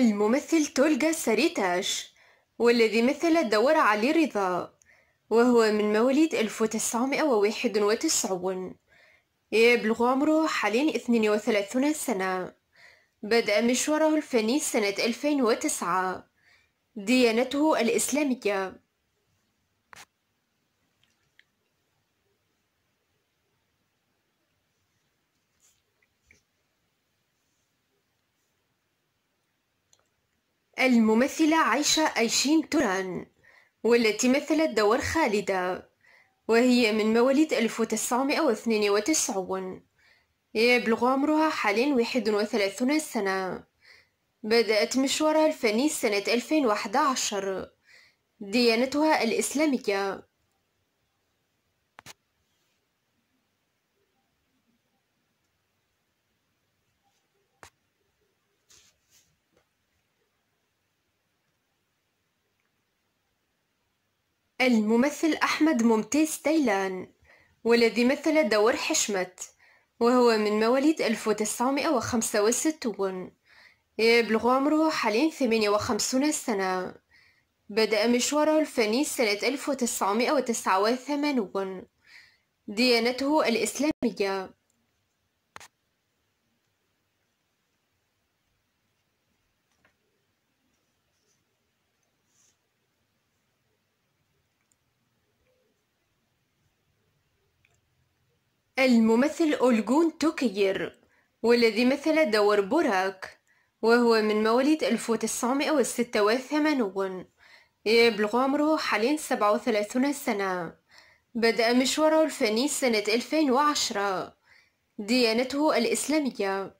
الممثل تولجا ساريتاش والذي مثل الدور علي رضا وهو من مواليد 1991 يبلغ عمره حاليا 32 سنة بدأ مشواره الفني سنة 2009 ديانته الإسلامية الممثلة عيشة أيشين توران والتي مثلت دور خالدة وهي من مواليد 1992 يبلغ عمرها حاليا 31 سنة بدأت مشوارها الفني سنة 2011 ديانتها الإسلامية الممثل أحمد ممتاز تايلان والذي مثل دور حشمت وهو من مواليد 1965 يبلغ عمره حاليا 58 سنة بدأ مشواره الفني سنة 1989 ديانته الإسلامية الممثل أولغون توكير والذي مثل دور بوراك وهو من مواليد 1986 يبلغ عمره حاليا 37 سنة بدأ مشواره الفني سنة 2010 ديانته الإسلامية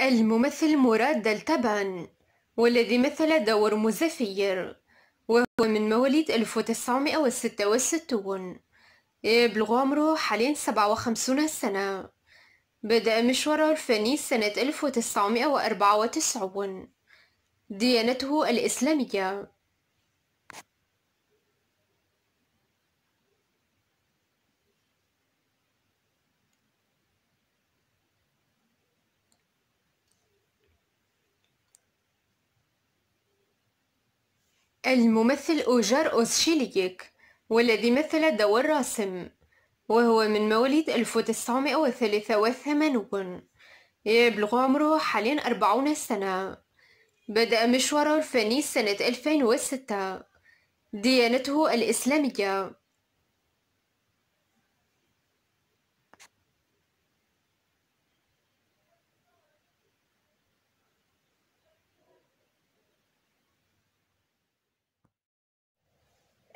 الممثل مراد التبان والذي مثل دور مزفير وهو من مواليد 1966 يبلغ عمره حاليا 57 سنة بدأ مشواره الفني سنة 1994 ديانته الإسلامية الممثل أوجار أوزشيليك والذي مثل دور راسم وهو من مواليد 1983 يبلغ عمره حاليا 40 سنة بدأ مشواره الفني سنة 2006 ديانته الإسلامية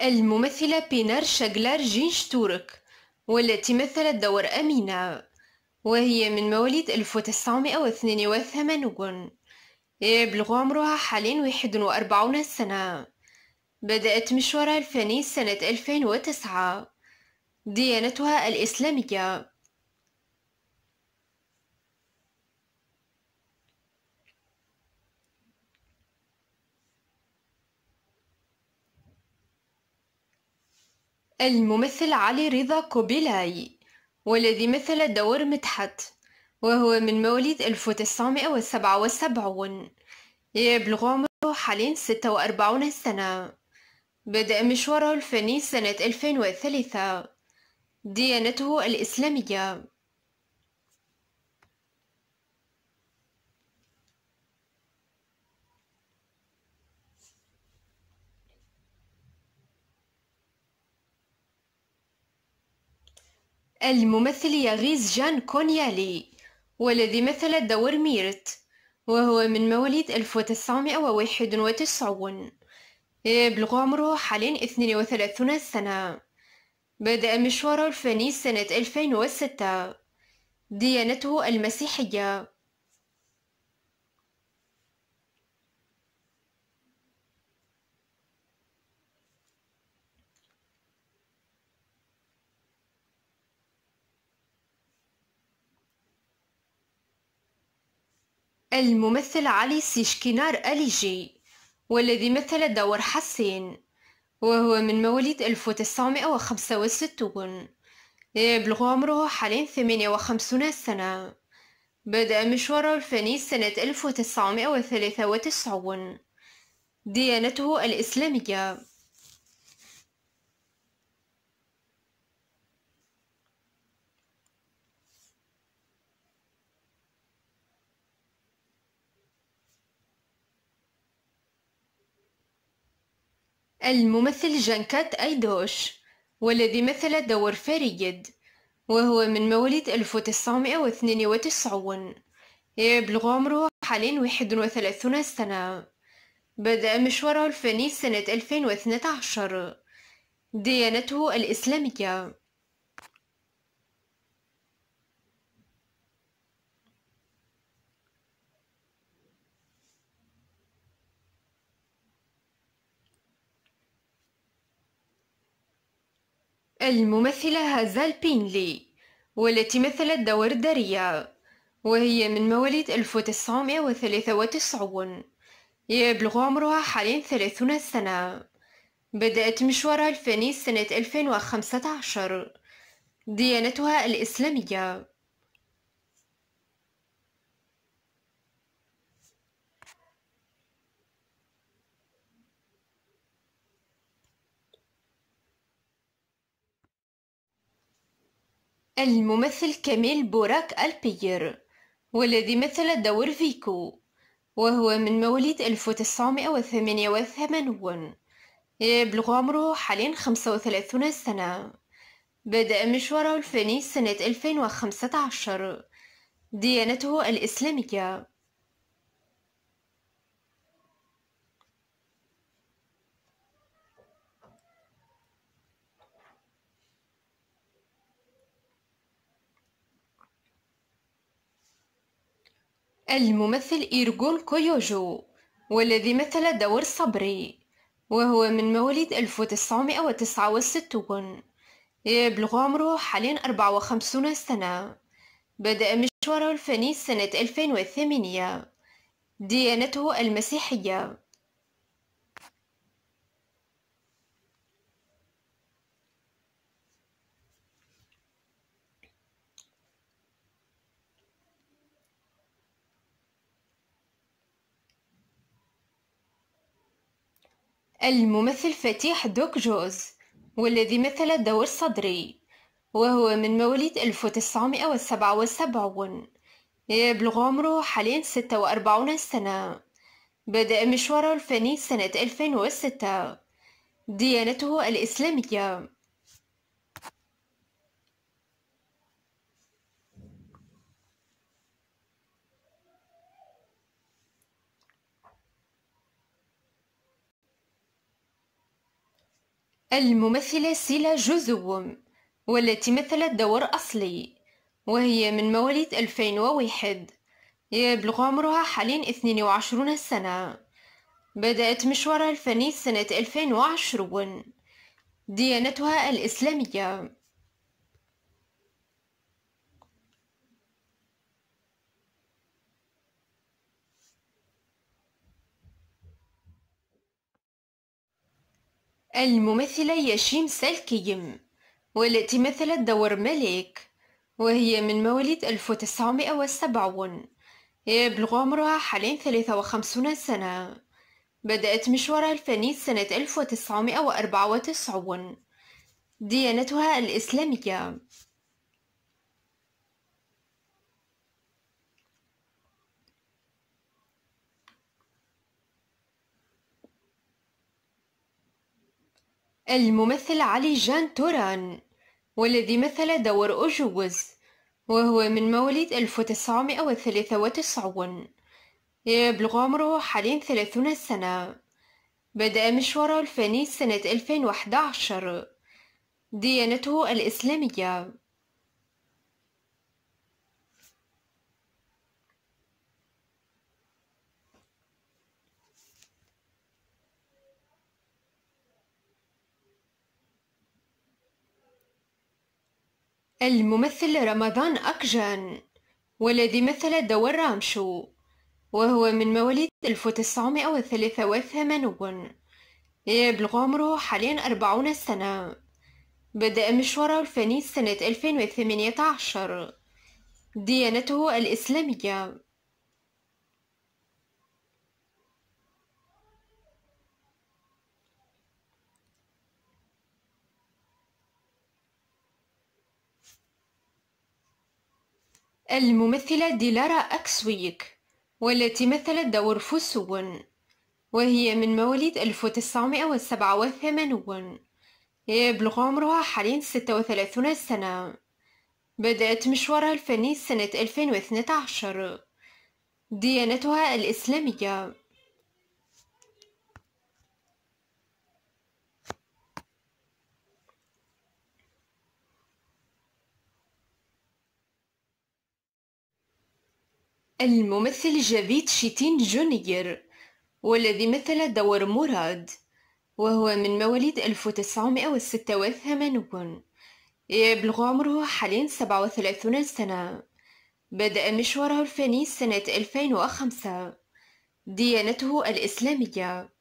الممثلة بينار شاجلار جينش تورك والتي مثلت دور أمينة وهي من مواليد 1982 يبلغ عمرها حاليا 41 سنة بدأت مشوارها الفني سنة 2009 ديانتها الإسلامية الممثل علي رضا كوبيلاي والذي مثل دور مدحت وهو من مواليد 1977 يبلغ عمره حاليا 46 سنة بدأ مشواره الفني سنة 2003 ديانته الإسلامية الممثل يغيز جان كونيالي والذي مثل دور ميرت وهو من مواليد 1991 يبلغ عمره حاليا 32 سنة بدأ مشواره الفني سنة 2006 ديانته المسيحية الممثل علي سيشكينار أليجي والذي مثل دور حسين وهو من مواليد 1965 يبلغ عمره حاليا 58 سنة بدأ مشواره الفني سنة 1993 ديانته الإسلامية الممثل جانكات أيدوش والذي مثل دور فريد وهو من مواليد 1992 يبلغ عمره حاليا 31 سنة بدأ مشواره الفني سنة 2012 ديانته الإسلامية الممثلة هازال بينلي والتي مثلت دور داريا وهي من مواليد 1993 يبلغ عمرها حاليا 30 سنة بدأت مشوارها الفني سنة 2015 ديانتها الإسلامية الممثل كميل بوراك البيير والذي مثل دور فيكو وهو من مواليد 1988 يبلغ عمره حاليا 35 سنة بدأ مشواره الفني سنة 2015 ديانته الإسلامية الممثل إيرغون كويوجو والذي مثل دور صبري وهو من مواليد 1969 يبلغ عمره حاليا 54 سنة بدأ مشواره الفني سنة 2008 ديانته المسيحية الممثل فتيح دوك جوز والذي مثل الدور الصدري وهو من مواليد 1977 يبلغ عمره حاليا 46 سنة بدأ مشواره الفني سنة 2006 ديانته الإسلامية الممثلة سيلا جوزوم والتي مثلت دور أصلي وهي من مواليد 2001 يبلغ عمرها حاليا 22 سنة بدأت مشوارها الفني سنة 2020 ديانتها الإسلامية الممثلة ياشيم سالكيم والتي مثلت دور ملك وهي من مواليد 1970 يبلغ عمرها حاليا 53 سنة بدأت مشوارها الفني سنة 1994 ديانتها الإسلامية الممثل علي جان توران والذي مثل دور أجوز وهو من مواليد 1993 يبلغ عمره حاليا 30 سنة بدأ مشواره الفني سنة 2011 ديانته الإسلامية الممثل رمضان أكجان والذي مثل دور رامشو وهو من مواليد 1983 يبلغ عمره حاليا 40 سنة بدأ مشواره الفني سنة 2018 ديانته الإسلامية الممثلة ديلارا أكسويك والتي مثلت دور فوسون وهي من مواليد 1987 يبلغ عمرها حاليا 36 سنة بدأت مشوارها الفني سنة 2012 ديانتها الإسلامية الممثل جافيت شيتين جونيير والذي مثل دور مراد وهو من مواليد 1986 يبلغ عمره حاليا 37 سنة بدأ مشواره الفني سنة 2005 ديانته الإسلامية